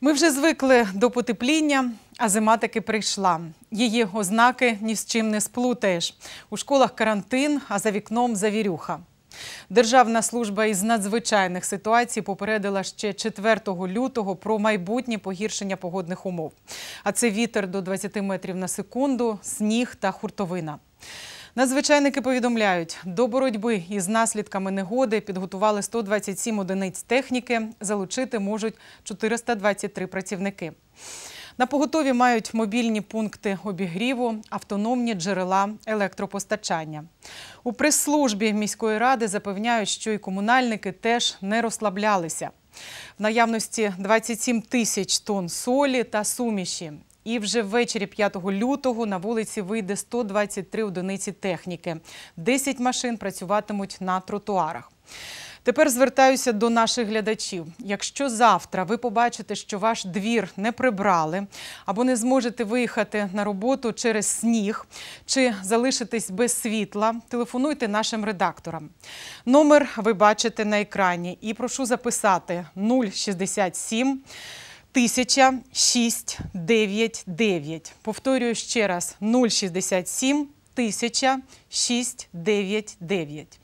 Ми вже звикли до потепління, а зима таки прийшла. Її ознаки ні з чим не сплутаєш. У школах карантин, а за вікном завірюха. Державна служба із надзвичайних ситуацій попередила ще 4 лютого про майбутнє погіршення погодних умов. А це вітер до 20 метрів на секунду, сніг та хуртовина. Надзвичайники повідомляють, до боротьби із наслідками негоди підготували 127 одиниць техніки. Залучити можуть 423 працівники. На поготові мають мобільні пункти обігріву, автономні джерела електропостачання. У прес-службі міської ради запевняють, що і комунальники теж не розслаблялися. В наявності 27 тисяч тонн солі та суміші. І вже ввечері 5 лютого на вулиці вийде 123 одиниці техніки. 10 машин працюватимуть на тротуарах. Тепер звертаюся до наших глядачів. Якщо завтра ви побачите, що ваш двір не прибрали або не зможете виїхати на роботу через сніг чи залишитесь без світла, телефонуйте нашим редакторам. Номер ви бачите на екрані і прошу записати 067 100699. Повторюю ще раз: 067 1000 699.